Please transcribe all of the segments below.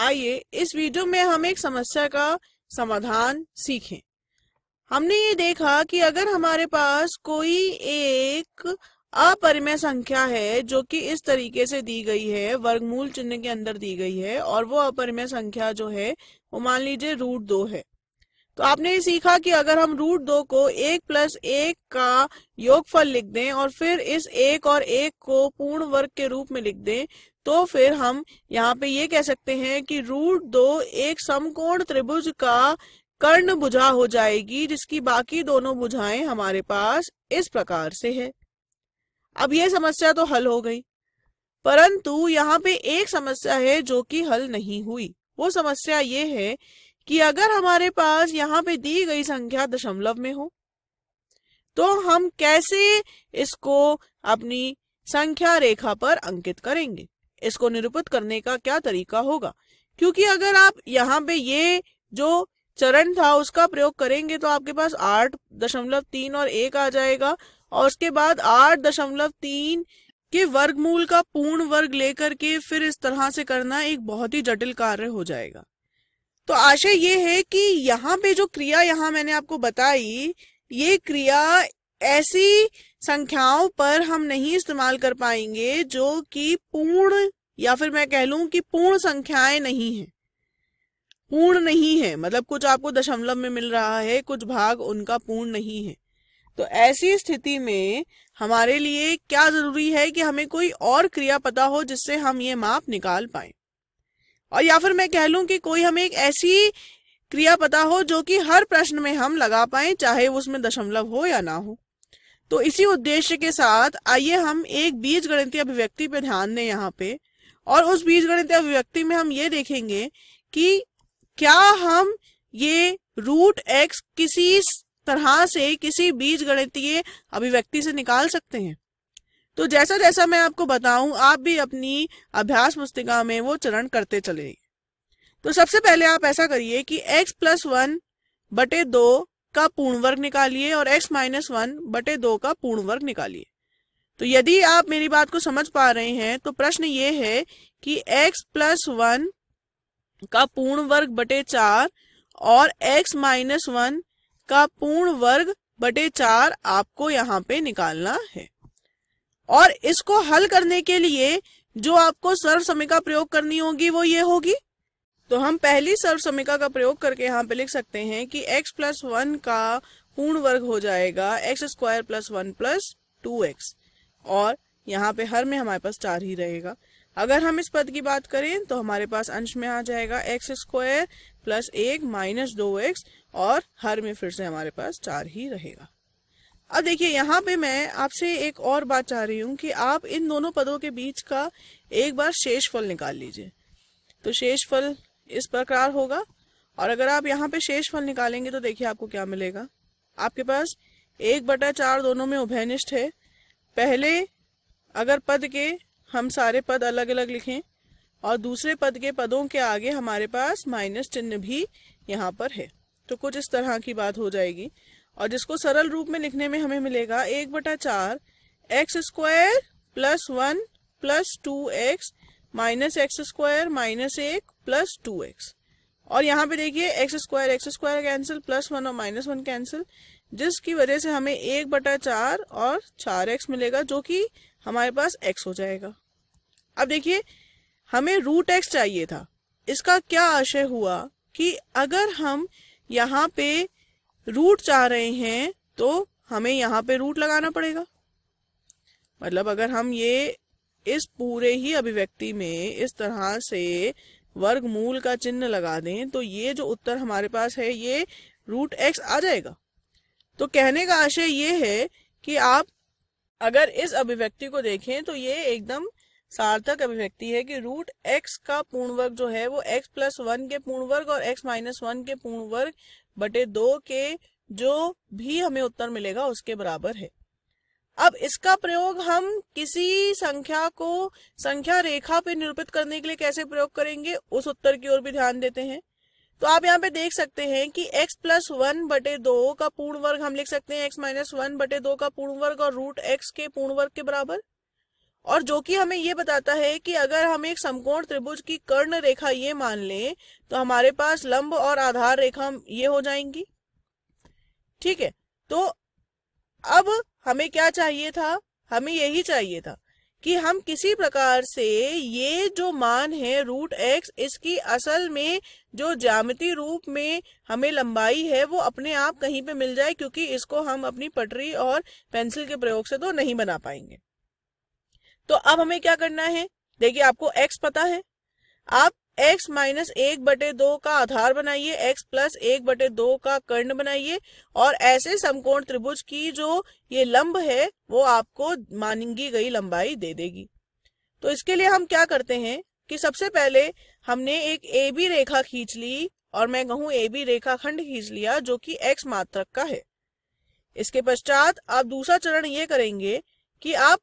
आइए इस वीडियो में हम एक समस्या का समाधान सीखें हमने ये देखा कि अगर हमारे पास कोई एक अपरिमेय संख्या है जो कि इस तरीके से दी गई है वर्गमूल चिन्ह के अंदर दी गई है और वो अपरिमेय संख्या जो है वो मान लीजिए रूट दो है तो आपने ये सीखा कि अगर हम रूट दो को एक प्लस एक का योगफल लिख दें और फिर इस एक और एक को पूर्ण वर्ग के रूप में लिख दें तो फिर हम यहाँ पे ये कह सकते हैं कि रूट दो एक समकोण त्रिभुज का कर्ण बुझा हो जाएगी जिसकी बाकी दोनों बुझाएं हमारे पास इस प्रकार से है अब यह समस्या तो हल हो गई परंतु यहाँ पे एक समस्या है जो कि हल नहीं हुई वो समस्या ये है कि अगर हमारे पास यहाँ पे दी गई संख्या दशमलव में हो तो हम कैसे इसको अपनी संख्या रेखा पर अंकित करेंगे इसको निरूपित करने का क्या तरीका होगा क्योंकि अगर आप यहाँ पे ये जो चरण था उसका प्रयोग करेंगे तो आपके पास आठ दशमलव तीन और एक आ जाएगा और उसके बाद आठ दशमलव तीन के वर्गमूल का पूर्ण वर्ग लेकर के फिर इस तरह से करना एक बहुत ही जटिल कार्य हो जाएगा तो आशय ये है कि यहाँ पे जो क्रिया यहाँ मैंने आपको बताई ये क्रिया ऐसी संख्याओं पर हम नहीं इस्तेमाल कर पाएंगे जो कि पूर्ण या फिर मैं कह लूं कि पूर्ण संख्याएं नहीं है पूर्ण नहीं है मतलब कुछ आपको दशमलव में मिल रहा है कुछ भाग उनका पूर्ण नहीं है तो ऐसी स्थिति में हमारे लिए क्या जरूरी है कि हमें कोई और क्रिया पता हो जिससे हम ये माप निकाल पाए और या फिर मैं कह लूं कि कोई हमें एक ऐसी क्रिया पता हो जो कि हर प्रश्न में हम लगा पाए चाहे उसमें दशमलव हो या ना हो तो इसी उद्देश्य के साथ आइए हम एक बीज गणित अभिव्यक्ति पर ध्यान दें यहाँ पे और उस बीज गणित अभिव्यक्ति में हम ये देखेंगे कि क्या हम ये रूट एक्स किसी तरह से किसी बीज गणितीय अभिव्यक्ति से निकाल सकते हैं तो जैसा जैसा मैं आपको बताऊं आप भी अपनी अभ्यास पुस्तिका में वो चरण करते चले तो सबसे पहले आप ऐसा करिए कि x प्लस वन बटे दो का पूर्ण वर्ग निकालिए और x माइनस वन बटे दो का पूर्ण वर्ग निकालिए तो यदि आप मेरी बात को समझ पा रहे हैं तो प्रश्न ये है कि x प्लस वन का पूर्ण वर्ग बटे चार और x माइनस वन का पूर्ण वर्ग बटे चार आपको यहाँ पे निकालना है और इसको हल करने के लिए जो आपको सर्व समय का प्रयोग करनी होगी वो ये होगी तो हम पहली सर्व समीका का प्रयोग करके यहाँ पे लिख सकते हैं कि x प्लस वन का पूर्ण वर्ग हो जाएगा x square plus one plus two x और यहाँ पे हर में हमारे पास चार ही रहेगा अगर हम इस पद की बात करें तो हमारे पास अंश में आ जाएगा एक्स स्क्वायर प्लस एक माइनस दो एक्स और हर में फिर से हमारे पास चार ही रहेगा अब देखिए यहाँ पे मैं आपसे एक और बात चाह रही हूँ कि आप इन दोनों पदों के बीच का एक बार शेषफल निकाल लीजिए तो शेषफल इस प्रकार होगा और अगर आप यहाँ पे शेष फल निकालेंगे तो देखिए आपको क्या मिलेगा आपके पास एक बटा चार दोनों में उभयनिष्ठ है पहले अगर पद के हम सारे पद अलग अलग लिखें और दूसरे पद के पदों के आगे हमारे पास माइनस चिन्ह भी यहाँ पर है तो कुछ इस तरह की बात हो जाएगी और जिसको सरल रूप में लिखने में हमें मिलेगा एक बटा चार x square plus one plus two x minus x square minus एक प्लस टू एक्स और यहाँ पे देखिए x square x square cancel plus one और माइनस वन कैंसिल जिसकी वजह से हमें एक बटा चार और चार एक्स मिलेगा जो कि हमारे पास एक्स हो जाएगा अब देखिए हमें रूट एक्स चाहिए था इसका क्या आशय हुआ कि अगर हम यहाँ पे रूट चाह रहे हैं तो हमें यहाँ पे रूट लगाना पड़ेगा मतलब अगर हम ये इस पूरे ही अभिव्यक्ति में इस तरह से वर्गमूल का चिन्ह लगा दें तो ये जो उत्तर हमारे पास है ये रूट एक्स आ जाएगा तो कहने का आशय ये है कि आप अगर इस अभिव्यक्ति को देखें तो ये एकदम सार्थक अभिव्यक्ति है कि रूट एक्स का पूर्ण वर्ग जो है वो एक्स प्लस वन के पूर्ण वर्ग और एक्स माइनस वन के पूर्ण वर्ग बटे दो के जो भी हमें उत्तर मिलेगा उसके बराबर है अब इसका प्रयोग हम किसी संख्या को संख्या रेखा पे निरूपित करने के लिए कैसे प्रयोग करेंगे उस उत्तर की ओर भी ध्यान देते हैं तो आप यहाँ पे देख सकते हैं कि x प्लस वन बटे दो का पूर्ण वर्ग हम लिख सकते हैं x माइनस वन बटे दो का पूर्ण वर्ग और रूट एक्स के पूर्ण वर्ग के बराबर और जो कि हमें ये बताता है कि अगर हम एक समकोण त्रिभुज की कर्ण रेखा ये मान लें तो हमारे पास लंब और आधार रेखा ये हो जाएंगी ठीक है तो अब हमें क्या चाहिए था हमें यही चाहिए था कि हम किसी प्रकार से ये जो मान है रूट एक्स इसकी असल में जो ज्यामिति रूप में हमें लंबाई है वो अपने आप कहीं पे मिल जाए क्योंकि इसको हम अपनी पटरी और पेंसिल के प्रयोग से तो नहीं बना पाएंगे तो अब हमें क्या करना है देखिए आपको एक्स पता है आप एक्स माइनस एक बटे दो का आधार बनाइए एक्स प्लस एक बटे दो का कर्ण बनाइए और ऐसे समकोण त्रिभुज की जो ये लंब है वो आपको मानेंगी गई लंबाई दे देगी तो इसके लिए हम क्या करते हैं कि सबसे पहले हमने एक ए बी रेखा खींच ली और मैं कहूं ए बी रेखा खंड खींच लिया जो कि एक्स मात्रक का है इसके पश्चात आप दूसरा चरण ये करेंगे कि आप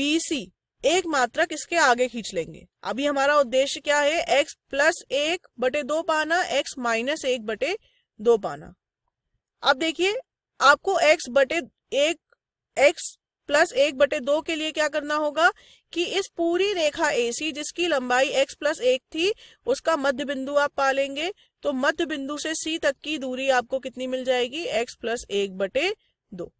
बी सी एक मात्रक इसके आगे खींच लेंगे अभी हमारा उद्देश्य क्या है x प्लस एक बटे दो पाना x माइनस एक बटे दो पाना अब देखिए आपको x बटे एक x प्लस एक बटे दो के लिए क्या करना होगा कि इस पूरी रेखा AC जिसकी लंबाई x प्लस एक थी उसका मध्य बिंदु आप पालेंगे तो मध्य बिंदु से C तक की दूरी आपको कितनी मिल जाएगी x प्लस एक बटे दो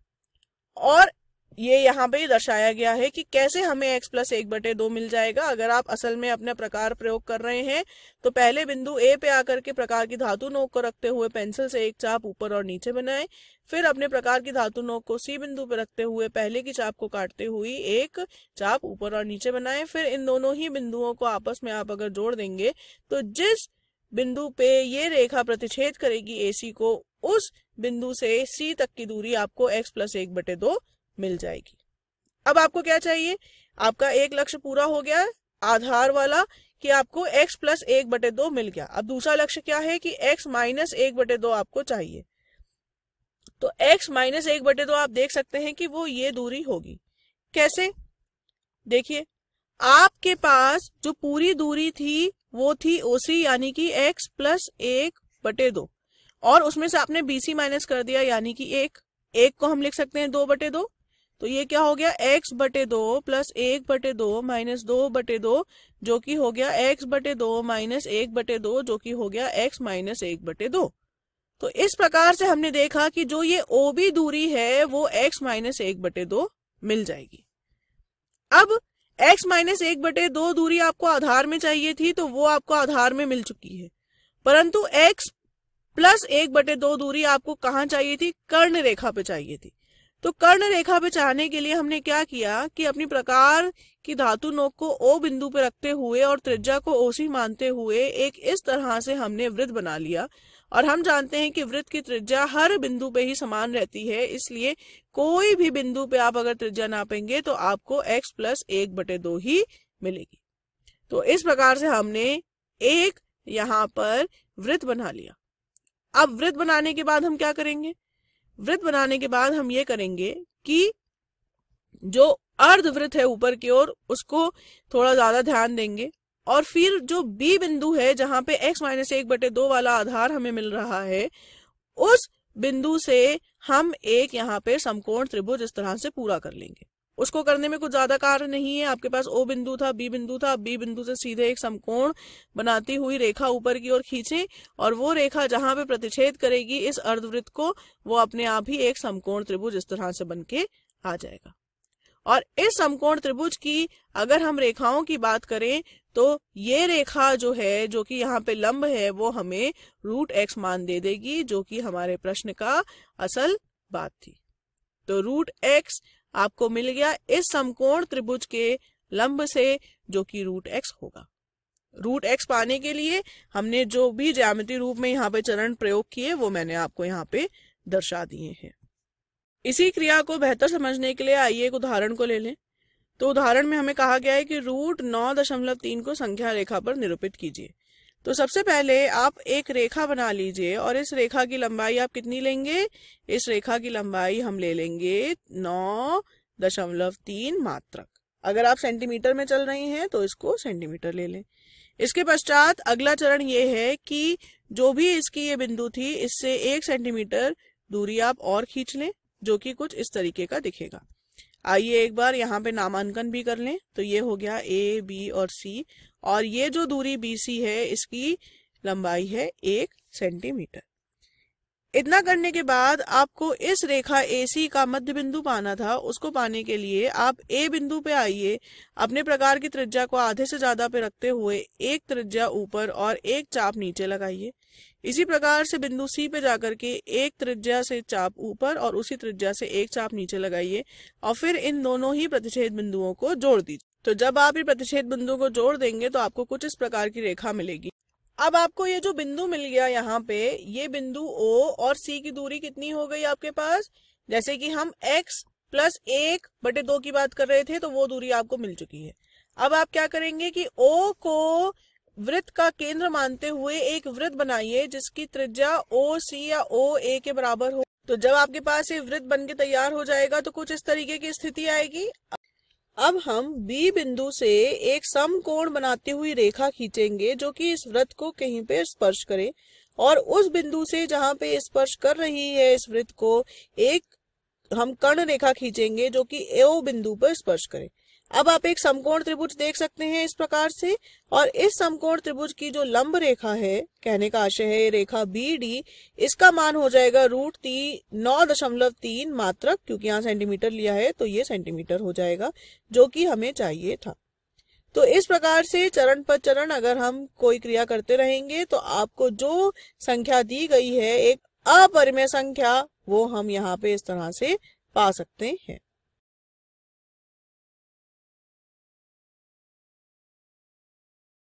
और ये यहाँ पे दर्शाया गया है कि कैसे हमें x प्लस एक बटे दो मिल जाएगा अगर आप असल में अपने प्रकार प्रयोग कर रहे हैं तो पहले बिंदु ए पे आकर के प्रकार की धातु नोक को रखते हुए पेंसिल से एक चाप ऊपर और नीचे बनाएं फिर अपने प्रकार की धातु नोक को सी बिंदु पर रखते हुए पहले की चाप को काटते हुए एक चाप ऊपर और नीचे बनाए फिर इन दोनों ही बिंदुओं को आपस में आप अगर जोड़ देंगे तो जिस बिंदु पे ये रेखा प्रतिच्छेद करेगी ए को उस बिंदु से सी तक की दूरी आपको एक्स प्लस एक बटे दो मिल जाएगी अब आपको क्या चाहिए आपका एक लक्ष्य पूरा हो गया आधार वाला कि आपको x प्लस एक बटे दो मिल गया अब दूसरा लक्ष्य क्या है कि x माइनस एक बटे दो आपको चाहिए तो x माइनस एक बटे दो आप देख सकते हैं कि वो ये दूरी होगी कैसे देखिए आपके पास जो पूरी दूरी थी वो थी ओसी यानी कि x प्लस एक बटे दो और उसमें से आपने बीसी माइनस कर दिया यानी कि एक एक को हम लिख सकते हैं दो बटे दो तो ये क्या हो गया एक्स बटे दो प्लस एक बटे दो माइनस दो बटे दो जो कि हो गया एक्स बटे दो माइनस एक बटे दो जो कि हो गया एक्स माइनस एक बटे दो तो इस प्रकार से हमने देखा कि जो ये ओबी दूरी है वो एक्स माइनस एक बटे दो मिल जाएगी अब एक्स माइनस एक बटे दो दूरी आपको आधार में चाहिए थी तो वो आपको आधार में मिल चुकी है परंतु एक्स प्लस एक बटे दो दूरी आपको कहाँ चाहिए थी कर्ण रेखा पे चाहिए थी तो कर्ण रेखा पे चाहने के लिए हमने क्या किया कि अपनी प्रकार की धातु नोक को ओ बिंदु पे रखते हुए और त्रिज्या को ओसी मानते हुए एक इस तरह से हमने वृत्त बना लिया और हम जानते हैं कि वृत्त की त्रिज्या हर बिंदु पे ही समान रहती है इसलिए कोई भी बिंदु पे आप अगर त्रिज्या नापेंगे तो आपको एक्स प्लस एक बटे दो ही मिलेगी तो इस प्रकार से हमने एक यहाँ पर वृत्त बना लिया अब वृत्त बनाने के बाद हम क्या करेंगे वृत्त बनाने के बाद हम ये करेंगे कि जो अर्धवृत्त है ऊपर की ओर उसको थोड़ा ज्यादा ध्यान देंगे और फिर जो बी बिंदु है जहां पे x माइनस एक बटे दो वाला आधार हमें मिल रहा है उस बिंदु से हम एक यहाँ पे समकोण त्रिभुज इस तरह से पूरा कर लेंगे उसको करने में कुछ ज्यादा कार्य नहीं है आपके पास ओ बिंदु था बी बिंदु था बी बिंदु से सीधे एक समकोण बनाती हुई रेखा ऊपर की ओर खींचे और वो रेखा जहां पे प्रतिच्छेद करेगी इस अर्धवृत्त को वो अपने आप ही एक समकोण त्रिभुज इस तरह से बन के आ जाएगा और इस समकोण त्रिभुज की अगर हम रेखाओं की बात करें तो ये रेखा जो है जो कि यहाँ पे लंब है वो हमें रूट एक्स मान दे देगी जो कि हमारे प्रश्न का असल बात थी तो रूट एक्स आपको मिल गया इस समकोण त्रिभुज के लंब से जो कि रूट एक्स होगा रूट एक्स पाने के लिए हमने जो भी ज्यामिति रूप में यहाँ पे चरण प्रयोग किए वो मैंने आपको यहाँ पे दर्शा दिए हैं इसी क्रिया को बेहतर समझने के लिए आइए एक उदाहरण को ले लें तो उदाहरण में हमें कहा गया है कि रूट नौ दशमलव तीन को संख्या रेखा पर निरूपित कीजिए तो सबसे पहले आप एक रेखा बना लीजिए और इस रेखा की लंबाई आप कितनी लेंगे इस रेखा की लंबाई हम ले लेंगे नौ दशमलव तीन मात्रक अगर आप सेंटीमीटर में चल रहे हैं तो इसको सेंटीमीटर ले लें इसके पश्चात अगला चरण ये है कि जो भी इसकी ये बिंदु थी इससे एक सेंटीमीटर दूरी आप और खींच लें जो कि कुछ इस तरीके का दिखेगा आइए एक बार यहाँ पे नामांकन भी कर लें तो ये हो गया ए बी और सी और ये जो दूरी बीसी है इसकी लंबाई है एक सेंटीमीटर इतना करने के बाद आपको इस रेखा AC का मध्य बिंदु पाना था उसको पाने के लिए आप A बिंदु पे आइए अपने प्रकार की त्रिज्या को आधे से ज्यादा पे रखते हुए एक त्रिज्या ऊपर और एक चाप नीचे लगाइए इसी प्रकार से बिंदु C पे जाकर के एक त्रिज्या से चाप ऊपर और उसी त्रिज्या से एक चाप नीचे लगाइए और फिर इन दोनों ही प्रतिच्छेद बिंदुओं को जोड़ दीजिए तो जब आप ये प्रतिच्छेद बिंदु को जोड़ देंगे तो आपको कुछ इस प्रकार की रेखा मिलेगी अब आपको ये जो बिंदु मिल गया यहाँ पे ये बिंदु ओ और सी की दूरी कितनी हो गई आपके पास जैसे कि हम एक्स प्लस एक बटे दो की बात कर रहे थे तो वो दूरी आपको मिल चुकी है अब आप क्या करेंगे कि ओ को वृत्त का केंद्र मानते हुए एक वृत्त बनाइए जिसकी त्रिज्या ओ सी या ओ ए के बराबर हो तो जब आपके पास ये वृत्त बन के तैयार हो जाएगा तो कुछ इस तरीके की स्थिति आएगी अब हम बी बिंदु से एक समकोण बनाती हुई रेखा खींचेंगे जो कि इस वृत्त को कहीं पे स्पर्श करे और उस बिंदु से जहां पे स्पर्श कर रही है इस वृत्त को एक हम कर्ण रेखा खींचेंगे जो कि ए बिंदु पर स्पर्श करे अब आप एक समकोण त्रिभुज देख सकते हैं इस प्रकार से और इस समकोण त्रिभुज की जो लंब रेखा है कहने का आशय है रेखा बी डी इसका मान हो जाएगा रूट तीन नौ दशमलव तीन मात्रक क्योंकि यहाँ सेंटीमीटर लिया है तो ये सेंटीमीटर हो जाएगा जो कि हमें चाहिए था तो इस प्रकार से चरण पर चरण अगर हम कोई क्रिया करते रहेंगे तो आपको जो संख्या दी गई है एक अपरिमेय संख्या वो हम यहाँ पे इस तरह से पा सकते हैं